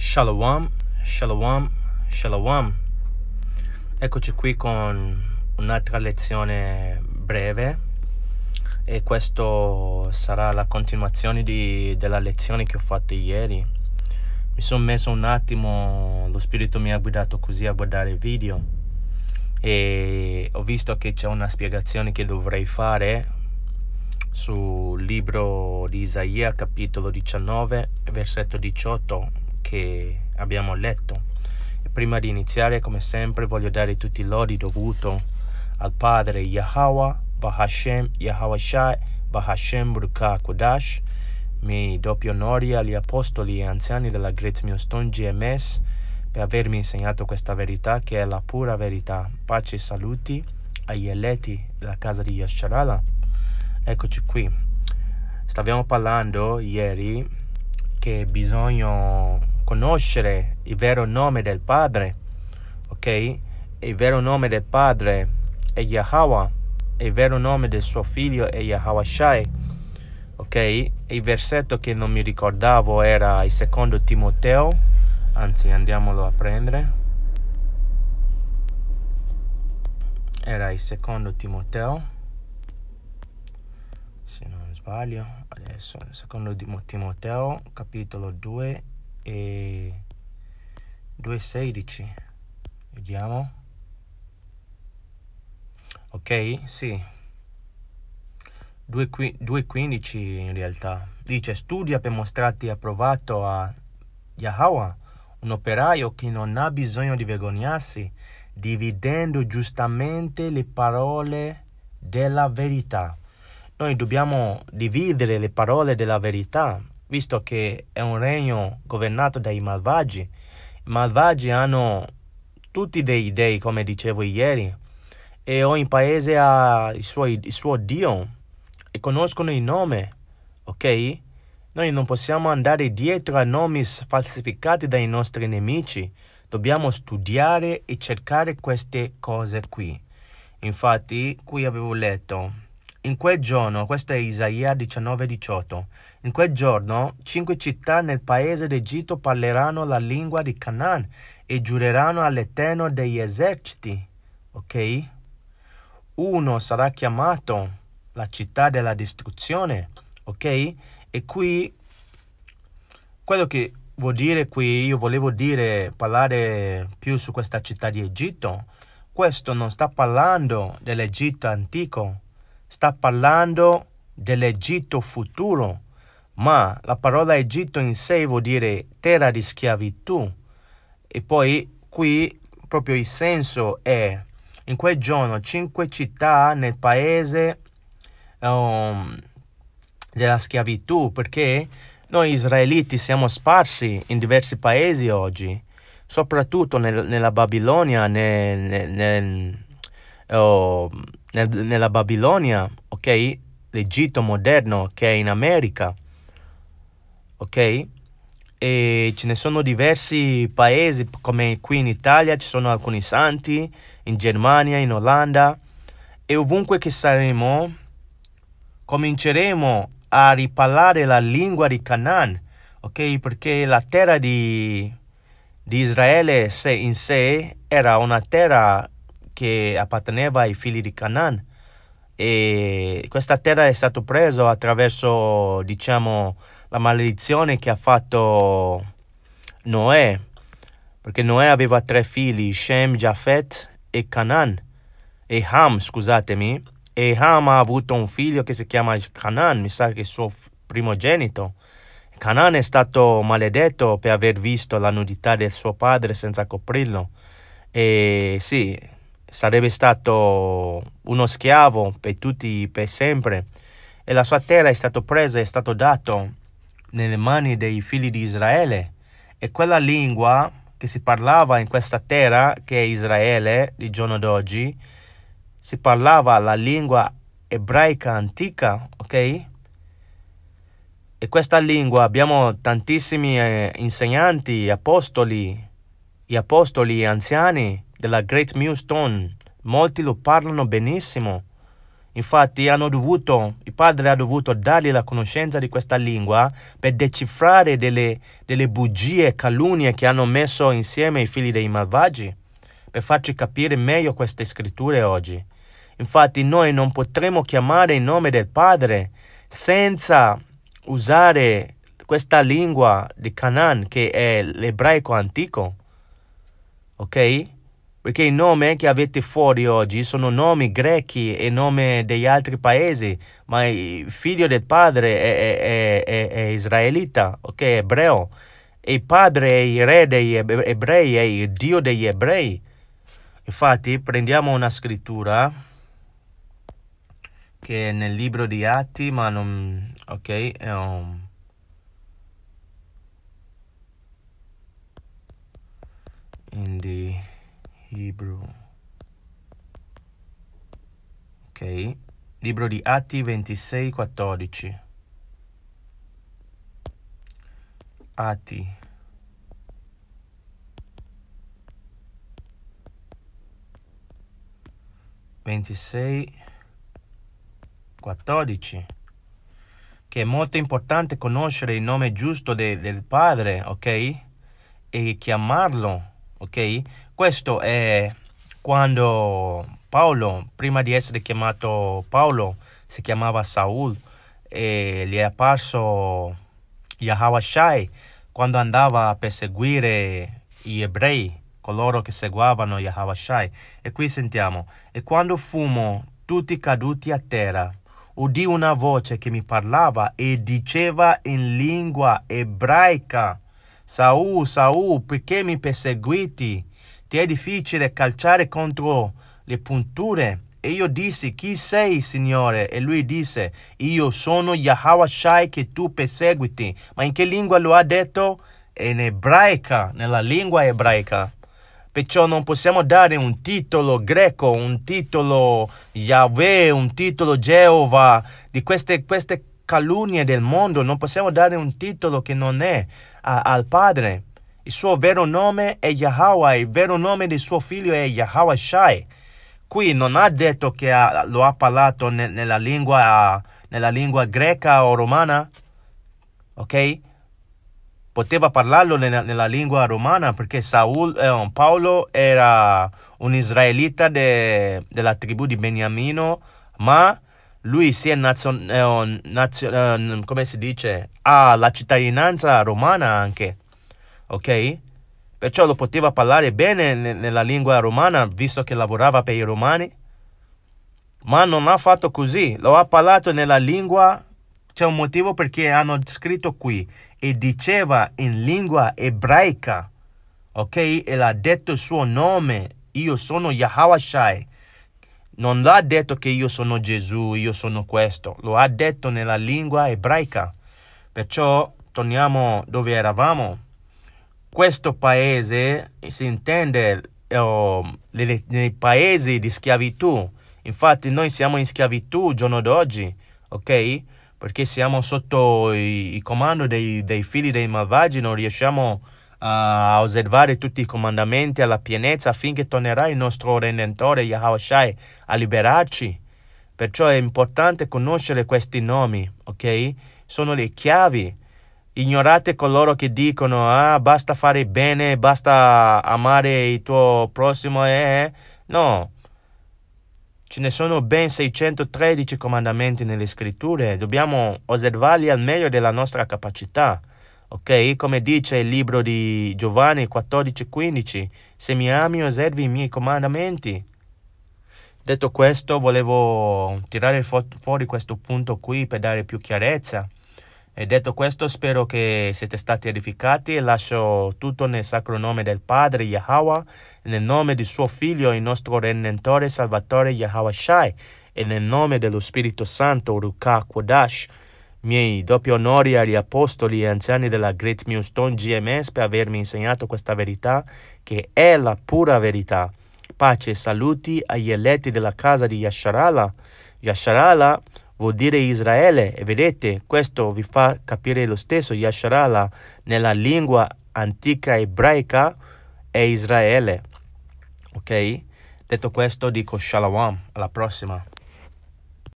Shalom, shalom, shalom. Eccoci qui con un'altra lezione breve e questa sarà la continuazione di, della lezione che ho fatto ieri. Mi sono messo un attimo, lo spirito mi ha guidato così a guardare il video e ho visto che c'è una spiegazione che dovrei fare sul libro di Isaia capitolo 19 versetto 18 che abbiamo letto. E prima di iniziare, come sempre, voglio dare tutti i lodi dovuto al Padre Yahweh, Bahashem, Yahweh Shai, Bahashem Ruka Kodash, mi doppio onori agli apostoli e anziani della Great Millstone GMS per avermi insegnato questa verità che è la pura verità. Pace e saluti agli eletti della casa di Yasharala. Eccoci qui. Stavamo parlando ieri che bisogna conoscere il vero nome del Padre, ok? Il vero nome del Padre è Yahweh, il vero nome del suo figlio è Yahweh Shai, ok? Il versetto che non mi ricordavo era il secondo Timoteo, anzi andiamolo a prendere. Era il secondo Timoteo se non sbaglio, adesso secondo Timoteo capitolo 2 e 216 vediamo ok sì 215 in realtà dice studia per mostrarti approvato a Yahweh un operaio che non ha bisogno di vergognarsi dividendo giustamente le parole della verità noi dobbiamo dividere le parole della verità visto che è un regno governato dai malvagi. I malvagi hanno tutti dei dei, come dicevo ieri, e ogni paese ha il suo, il suo Dio e conoscono il nome, ok? Noi non possiamo andare dietro a nomi falsificati dai nostri nemici. Dobbiamo studiare e cercare queste cose qui. Infatti, qui avevo letto in quel giorno, questo è Isaia 19:18, in quel giorno cinque città nel paese d'Egitto parleranno la lingua di Canaan e giureranno all'Eterno degli eserciti. Ok? Uno sarà chiamato la città della distruzione. Ok? E qui, quello che vuol dire qui, io volevo dire, parlare più su questa città di Egitto. Questo non sta parlando dell'Egitto antico sta parlando dell'Egitto futuro, ma la parola Egitto in sé vuol dire terra di schiavitù. E poi qui proprio il senso è, in quel giorno cinque città nel paese um, della schiavitù, perché noi israeliti siamo sparsi in diversi paesi oggi, soprattutto nel, nella Babilonia, nel, nel, nel oh, nel, nella Babilonia, ok? L'Egitto moderno che è in America, ok? E ce ne sono diversi paesi, come qui in Italia ci sono alcuni santi, in Germania, in Olanda, e ovunque che saremo, cominceremo a riparlare la lingua di Canaan, ok? Perché la terra di, di Israele se in sé era una terra che apparteneva ai figli di Canaan e questa terra è stata presa attraverso diciamo la maledizione che ha fatto Noè perché Noè aveva tre figli Shem, Jafet e Canaan e Ham scusatemi e Ham ha avuto un figlio che si chiama Canaan mi sa che è il suo primogenito Canaan è stato maledetto per aver visto la nudità del suo padre senza coprirlo e sì sarebbe stato uno schiavo per tutti, per sempre, e la sua terra è stata presa, è stato dato nelle mani dei figli di Israele, e quella lingua che si parlava in questa terra, che è Israele di giorno d'oggi, si parlava la lingua ebraica antica, ok? E questa lingua abbiamo tantissimi eh, insegnanti, apostoli, gli apostoli anziani della Great Millstone, molti lo parlano benissimo. Infatti hanno dovuto, il padre ha dovuto dargli la conoscenza di questa lingua per decifrare delle, delle bugie e calunnie che hanno messo insieme i figli dei malvagi, per farci capire meglio queste scritture oggi. Infatti noi non potremo chiamare il nome del Padre senza usare questa lingua di Canaan che è l'ebraico antico. Ok? perché i nomi eh, che avete fuori oggi sono nomi grechi e nomi degli altri paesi, ma il figlio del padre è, è, è, è israelita, ok, ebreo, e il padre è il re degli ebrei, è il dio degli ebrei. Infatti prendiamo una scrittura che è nel libro di Atti, ma non... ok, um, in the Hebrew. Ok. Libro di Atti 26, 14. Atti. Ventisei, quattordici. Che è molto importante conoscere il nome giusto de, del Padre, ok? E chiamarlo ok? Questo è quando Paolo, prima di essere chiamato Paolo, si chiamava Saul e gli è apparso Yahweh Shai quando andava a perseguire gli ebrei, coloro che seguivano Yahweh Shai. E qui sentiamo, e quando fumo tutti caduti a terra, udì una voce che mi parlava e diceva in lingua ebraica, Saul, Saul, perché mi perseguiti? Ti è difficile calciare contro le punture? E io dissi, chi sei, Signore? E lui disse, io sono Yahweh Shai che tu perseguiti. Ma in che lingua lo ha detto? In ebraica, nella lingua ebraica. Perciò non possiamo dare un titolo greco, un titolo Yahweh, un titolo Geova, di queste, queste calunnie del mondo, non possiamo dare un titolo che non è a, al Padre. Il suo vero nome è Yahweh, il vero nome di suo figlio è Yahweh Shai. Qui non ha detto che ha, lo ha parlato ne, nella, lingua, nella lingua greca o romana, ok? Poteva parlarlo nella, nella lingua romana perché Saul, eh, Paolo era un israelita de, della tribù di Beniamino, ma lui si è nazion- eh, nazio- eh, eh come si dice, ha la cittadinanza romana anche, ok? Perciò lo poteva parlare bene nella lingua romana, visto che lavorava per i romani, ma non ha fatto così, lo ha parlato nella lingua, c'è un motivo perché hanno scritto qui, e diceva in lingua ebraica, ok? E l'ha detto il suo nome, io sono Yahawashai non l'ha detto che io sono Gesù, io sono questo, lo ha detto nella lingua ebraica. Perciò torniamo dove eravamo. Questo paese si intende oh, nei, paesi di schiavitù. Infatti noi siamo in schiavitù giorno d'oggi, ok? Perché siamo sotto il comando dei, dei figli dei malvagi, non riusciamo a a osservare tutti i comandamenti alla pienezza affinché tornerà il nostro Redentore Yahweh Shai a liberarci. Perciò è importante conoscere questi nomi, ok? Sono le chiavi. Ignorate coloro che dicono, ah, basta fare bene, basta amare il tuo prossimo, eh? eh. No. Ce ne sono ben 613 comandamenti nelle scritture, dobbiamo osservarli al meglio della nostra capacità. Ok? Come dice il libro di Giovanni 14:15, se mi ami osservi i miei comandamenti. Detto questo, volevo tirare fuori questo punto qui per dare più chiarezza. E detto questo, spero che siete stati edificati e lascio tutto nel sacro nome del Padre Yahweh, nel nome di suo Figlio, il nostro Redentore Salvatore Yahweh Shai, e nel nome dello Spirito Santo, Ruka Kodash miei doppi onori agli apostoli e anziani della Great Millstone GMS per avermi insegnato questa verità, che è la pura verità. Pace e saluti agli eletti della casa di Yasharala. Yasharala vuol dire Israele e vedete, questo vi fa capire lo stesso. Yasharala nella lingua antica ebraica è Israele. Ok? Detto questo dico shalom, alla prossima.